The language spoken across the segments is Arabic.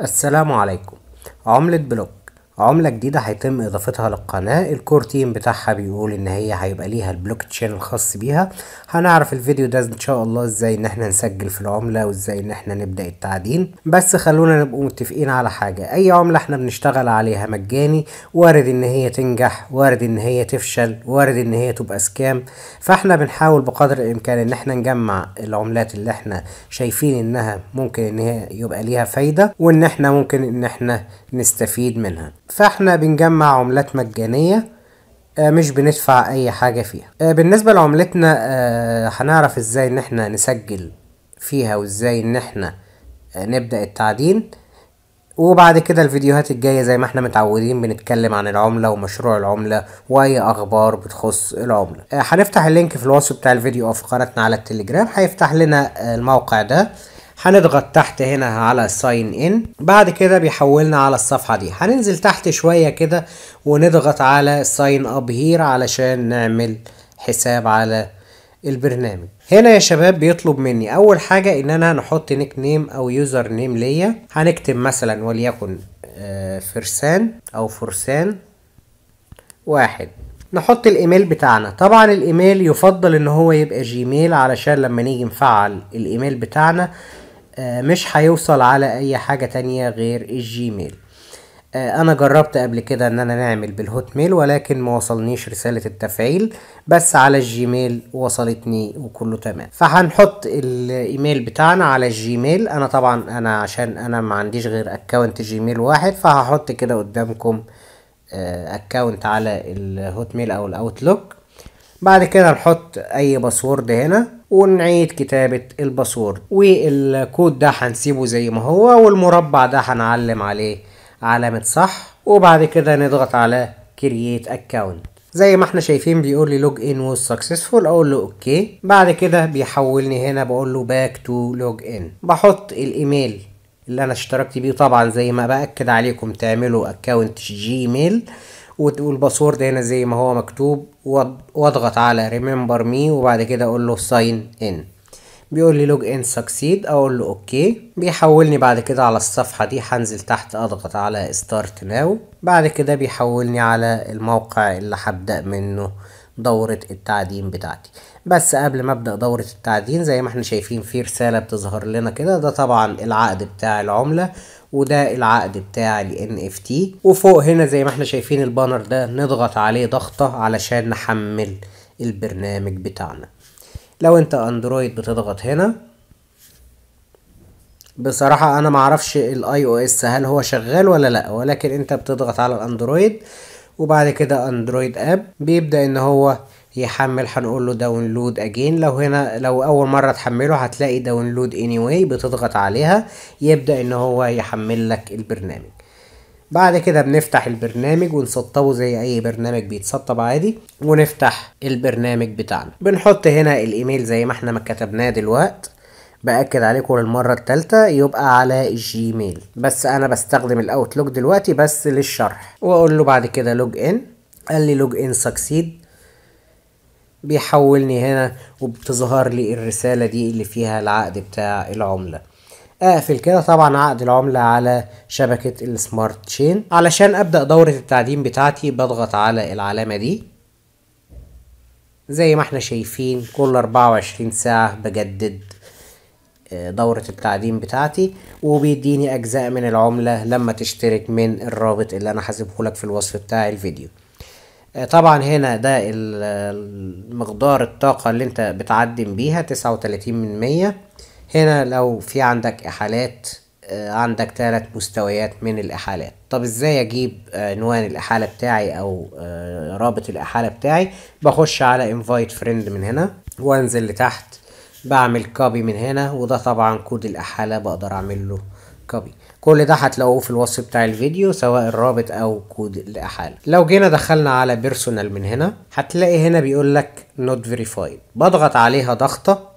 السلام عليكم عملة بلوك عملة جديدة هيتم اضافتها للقناة الكور تيم بتاعها بيقول ان هي هيبقى ليها البلوك تشين الخاص بيها هنعرف الفيديو ده ان شاء الله ازاي ان احنا نسجل في العملة وازاي ان احنا نبدأ التعدين بس خلونا نبقوا متفقين على حاجة اي عملة احنا بنشتغل عليها مجاني وارد ان هي تنجح وارد ان هي تفشل وارد ان هي تبقى سكام فاحنا بنحاول بقدر الامكان ان احنا نجمع العملات اللي احنا شايفين انها ممكن ان هي يبقى ليها فايدة وان احنا ممكن ان احنا نستفيد منها فاحنا بنجمع عملات مجانية آه، مش بندفع اي حاجة فيها آه، بالنسبة لعملتنا آه، هنعرف ازاي ان احنا نسجل فيها وازاي ان احنا نبدأ التعدين وبعد كده الفيديوهات الجاية زي ما احنا متعودين بنتكلم عن العملة ومشروع العملة واي اخبار بتخص العملة هنفتح اللينك في الوصف بتاع الفيديو او في قناتنا على التليجرام هيفتح لنا الموقع ده هنضغط تحت هنا على ساين ان بعد كده بيحولنا على الصفحة دي هننزل تحت شوية كده ونضغط على ساين اب هير علشان نعمل حساب على البرنامج هنا يا شباب بيطلب مني اول حاجة ان انا نحط نيك نيم او يوزر نيم ليا هنكتب مثلا وليكن آه، فرسان او فرسان واحد نحط الايميل بتاعنا طبعا الايميل يفضل ان هو يبقى جيميل علشان لما نيجي نفعل الايميل بتاعنا آه، مش هيوصل على اي حاجة تانية غير الجيميل آه، انا جربت قبل كده ان انا نعمل بالهوت ميل ولكن ما وصلنيش رسالة التفعيل بس على الجيميل وصلتني وكله تمام فهنحط الايميل بتاعنا على الجيميل انا طبعا انا عشان انا ما عنديش غير اكونت جيميل واحد فهحط كده قدامكم اكونت آه، على الهوت ميل او الاوتلوك بعد كده نحط اي باسورد هنا ونعيد كتابة الباسورد والكود ده هنسيبه زي ما هو والمربع ده هنعلم عليه علامة صح وبعد كده نضغط على كرييت اكونت زي ما احنا شايفين بيقول لي لوج ان was successful اقول له اوكي بعد كده بيحولني هنا بقول له باك تو لوج ان بحط الايميل اللي انا اشتركت بيه طبعا زي ما باكد عليكم تعملوا اكونت جيميل والباسورد هنا زي ما هو مكتوب واضغط على ريمبر مي وبعد كده اقول له ساين ان بيقول لي لوج ان سكسيد اقول له اوكي بيحولني بعد كده على الصفحه دي هنزل تحت اضغط على ستارت ناو بعد كده بيحولني على الموقع اللي هبدا منه دورة التعدين بتاعتي بس قبل ما ابدأ دورة التعدين زي ما احنا شايفين في رسالة بتظهر لنا كده ده طبعا العقد بتاع العملة وده العقد بتاع ال NFT وفوق هنا زي ما احنا شايفين البانر ده نضغط عليه ضغطة علشان نحمل البرنامج بتاعنا لو انت اندرويد بتضغط هنا بصراحة انا معرفش الاي او اس هل هو شغال ولا لا ولكن انت بتضغط على الاندرويد وبعد كده اندرويد اب بيبدأ ان هو يحمل هنقول له داونلود اجين لو هنا لو اول مره تحمله هتلاقي داونلود اني anyway بتضغط عليها يبدا ان هو يحمل لك البرنامج بعد كده بنفتح البرنامج ونسطبه زي اي برنامج بيتسطب عادي ونفتح البرنامج بتاعنا بنحط هنا الايميل زي ما احنا ما كتبناه دلوقت باكد عليكم للمره الثالثه يبقى على الجيميل بس انا بستخدم الاوتلوك دلوقتي بس للشرح واقول له بعد كده لوج ان قال لي لوج ان سكسيد بيحولني هنا وبتظهر لي الرسالة دي اللي فيها العقد بتاع العملة اقفل كده طبعا عقد العملة على شبكة السمارت تشين علشان ابدأ دورة التعدين بتاعتي بضغط على العلامة دي زي ما احنا شايفين كل 24 ساعة بجدد آه، دورة التعدين بتاعتي وبيديني أجزاء من العملة لما تشترك من الرابط اللي أنا لك في الوصف بتاع الفيديو آه، طبعا هنا ده مقدار الطاقة اللي انت بتعدم بيها تسعة وتلاتين من مية هنا لو في عندك احالات آه، عندك تلات مستويات من الاحالات طب ازاي اجيب عنوان الاحالة بتاعي او آه، رابط الاحالة بتاعي بخش على انفايت فريند من هنا وانزل لتحت بعمل كوبي من هنا وده طبعا كود الاحالة بقدر اعمله كوبي كل ده هتلاقوه في الوصف بتاع الفيديو سواء الرابط او كود الاحاله لو جينا دخلنا على بيرسونال من هنا هتلاقي هنا بيقول لك نوت فيريفايد بضغط عليها ضغطه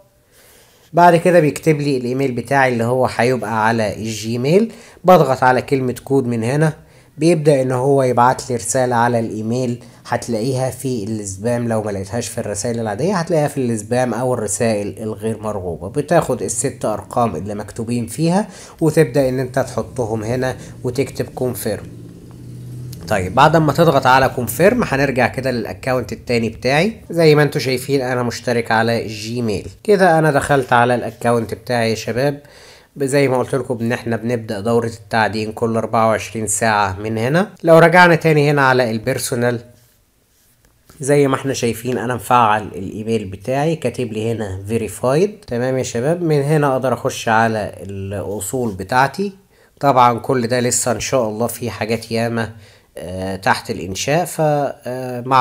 بعد كده بيكتب لي الايميل بتاعي اللي هو هيبقى على الجيميل بضغط على كلمه كود من هنا بيبدا ان هو يبعت لي رساله على الايميل هتلاقيها في السبام لو ما لقيتهاش في الرسائل العادية هتلاقيها في السبام او الرسائل الغير مرغوبة بتاخد الست ارقام اللي مكتوبين فيها وتبدأ ان انت تحطهم هنا وتكتب كونفيرم طيب بعد ما تضغط على كونفيرم هنرجع كده للاكونت التاني بتاعي زي ما انتم شايفين انا مشترك على جيميل كده انا دخلت على الاكونت بتاعي يا شباب زي ما قلت لكم ان احنا بنبدا دوره التعدين كل 24 ساعه من هنا لو رجعنا تاني هنا على البيرسونال زي ما احنا شايفين انا مفعل الايميل بتاعي كاتب لي هنا فيريفايد تمام يا شباب من هنا اقدر اخش على الاصول بتاعتي طبعا كل ده لسه ان شاء الله في حاجات ياما آه، تحت الانشاء فمع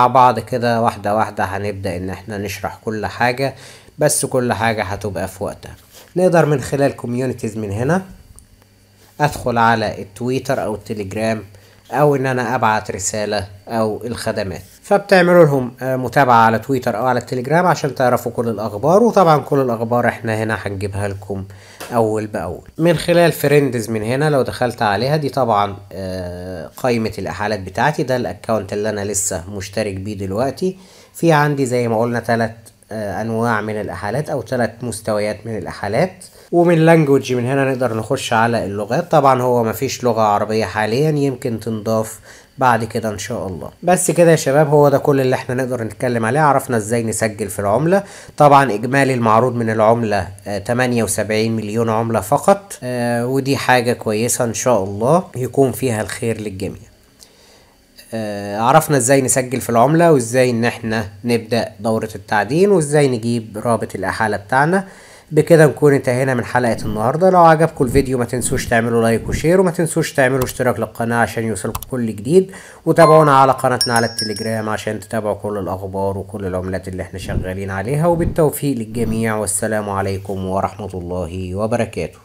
آه، بعض كده واحدة واحدة هنبدأ ان احنا نشرح كل حاجة بس كل حاجة هتبقى في وقتها نقدر من خلال كوميونيتيز من هنا ادخل على التويتر او التليجرام او ان انا ابعت رساله او الخدمات فبتعملوا لهم آه، متابعه على تويتر او على التليجرام عشان تعرفوا كل الاخبار وطبعا كل الاخبار احنا هنا هنجيبها لكم اول باول من خلال فريندز من هنا لو دخلت عليها دي طبعا آه، قائمه الاحالات بتاعتي ده الاكونت اللي انا لسه مشترك بيه دلوقتي في عندي زي ما قلنا ثلاث انواع من الاحالات او ثلاث مستويات من الاحالات ومن لانجوج من هنا نقدر نخش على اللغات طبعا هو مفيش لغة عربية حاليا يمكن تنضاف بعد كده ان شاء الله بس كده يا شباب هو ده كل اللي احنا نقدر نتكلم عليه عرفنا ازاي نسجل في العملة طبعا اجمالي المعروض من العملة 78 آه، مليون عملة فقط آه، ودي حاجة كويسة ان شاء الله يكون فيها الخير للجميع آه، عرفنا ازاي نسجل في العملة وازاي ان احنا نبدأ دورة التعدين وازاي نجيب رابط الاحالة بتاعنا بكده نكون انتهينا من حلقة النهاردة لو عجبكم الفيديو ما تنسوش تعملوا لايك وشير وما تنسوش تعملوا اشتراك للقناة عشان يوصلكم كل جديد وتابعونا على قناتنا على التليجرام عشان تتابعوا كل الاخبار وكل العملات اللي احنا شغالين عليها وبالتوفيق للجميع والسلام عليكم ورحمة الله وبركاته